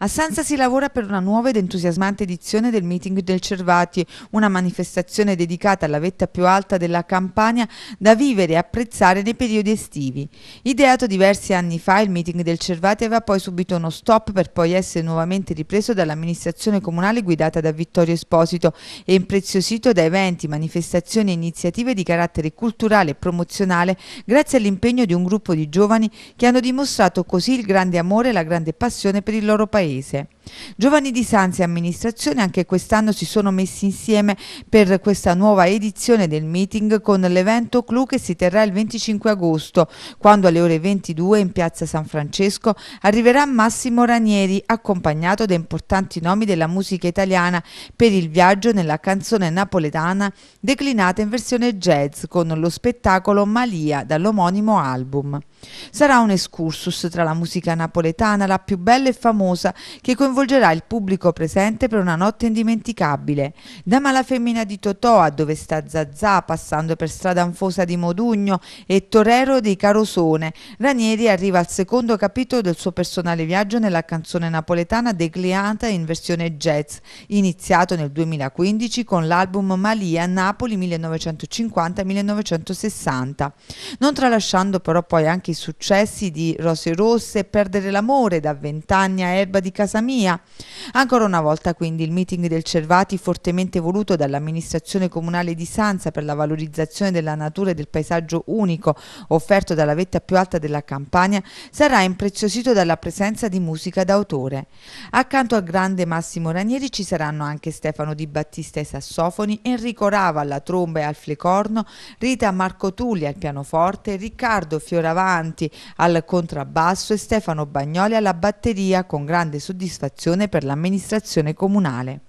A Sanza si lavora per una nuova ed entusiasmante edizione del Meeting del Cervati, una manifestazione dedicata alla vetta più alta della Campania da vivere e apprezzare nei periodi estivi. Ideato diversi anni fa, il Meeting del Cervati aveva poi subito uno stop per poi essere nuovamente ripreso dall'amministrazione comunale guidata da Vittorio Esposito e impreziosito da eventi, manifestazioni e iniziative di carattere culturale e promozionale grazie all'impegno di un gruppo di giovani che hanno dimostrato così il grande amore e la grande passione per il loro paese. dice, Giovani di Sanzi e amministrazione anche quest'anno si sono messi insieme per questa nuova edizione del meeting con l'evento Clou che si terrà il 25 agosto, quando alle ore 22 in piazza San Francesco arriverà Massimo Ranieri accompagnato da importanti nomi della musica italiana per il viaggio nella canzone napoletana declinata in versione jazz con lo spettacolo Malia dall'omonimo album. Sarà un excursus tra la musica napoletana, la più bella e famosa, che coinvolge coinvolgerà il pubblico presente per una notte indimenticabile. Da Malafemmina di Totò a dove sta Zazà, passando per strada anfosa di Modugno e Torero di Carosone, Ranieri arriva al secondo capitolo del suo personale viaggio nella canzone napoletana declinata in versione jazz, iniziato nel 2015 con l'album Malia Napoli 1950-1960. Non tralasciando però poi anche i successi di Rose Rosse e Perdere l'amore da vent'anni a Erba di casa mia Romania. Ancora una volta quindi il meeting del Cervati fortemente voluto dall'amministrazione comunale di Sanza per la valorizzazione della natura e del paesaggio unico offerto dalla vetta più alta della Campania sarà impreziosito dalla presenza di musica d'autore. Accanto al grande Massimo Ranieri ci saranno anche Stefano Di Battista ai sassofoni, Enrico Rava alla tromba e al flecorno, Rita Marco Tulli al pianoforte, Riccardo Fioravanti al contrabbasso e Stefano Bagnoli alla batteria con grande soddisfazione amministrazione per l'amministrazione comunale.